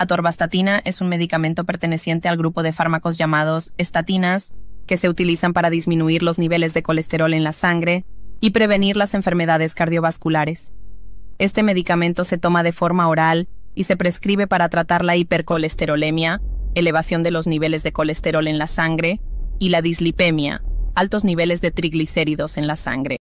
Atorvastatina es un medicamento perteneciente al grupo de fármacos llamados estatinas, que se utilizan para disminuir los niveles de colesterol en la sangre y prevenir las enfermedades cardiovasculares. Este medicamento se toma de forma oral y se prescribe para tratar la hipercolesterolemia, elevación de los niveles de colesterol en la sangre, y la dislipemia, altos niveles de triglicéridos en la sangre.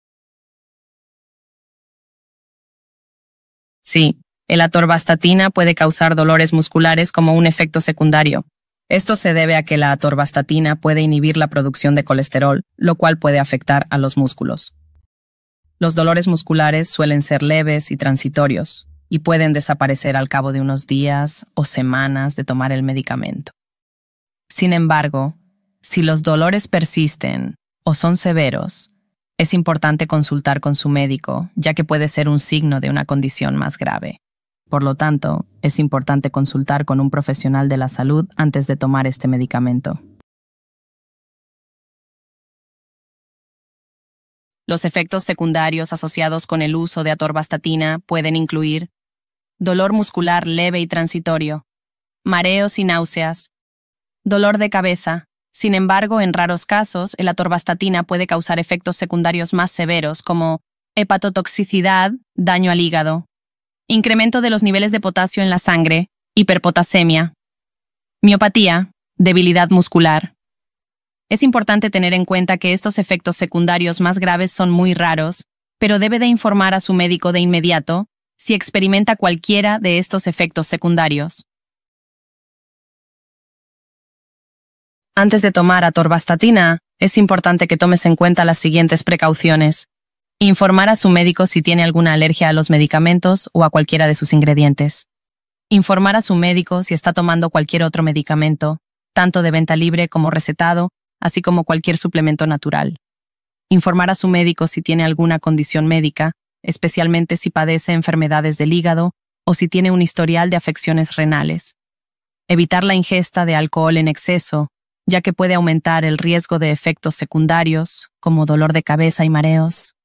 Sí, el atorvastatina puede causar dolores musculares como un efecto secundario. Esto se debe a que la atorvastatina puede inhibir la producción de colesterol, lo cual puede afectar a los músculos. Los dolores musculares suelen ser leves y transitorios, y pueden desaparecer al cabo de unos días o semanas de tomar el medicamento. Sin embargo, si los dolores persisten o son severos, es importante consultar con su médico, ya que puede ser un signo de una condición más grave. Por lo tanto, es importante consultar con un profesional de la salud antes de tomar este medicamento. Los efectos secundarios asociados con el uso de atorvastatina pueden incluir dolor muscular leve y transitorio, mareos y náuseas, dolor de cabeza. Sin embargo, en raros casos, el atorvastatina puede causar efectos secundarios más severos como hepatotoxicidad, daño al hígado, incremento de los niveles de potasio en la sangre, hiperpotasemia, miopatía, debilidad muscular. Es importante tener en cuenta que estos efectos secundarios más graves son muy raros, pero debe de informar a su médico de inmediato si experimenta cualquiera de estos efectos secundarios. Antes de tomar atorvastatina, es importante que tomes en cuenta las siguientes precauciones. Informar a su médico si tiene alguna alergia a los medicamentos o a cualquiera de sus ingredientes. Informar a su médico si está tomando cualquier otro medicamento, tanto de venta libre como recetado, así como cualquier suplemento natural. Informar a su médico si tiene alguna condición médica, especialmente si padece enfermedades del hígado o si tiene un historial de afecciones renales. Evitar la ingesta de alcohol en exceso, ya que puede aumentar el riesgo de efectos secundarios, como dolor de cabeza y mareos,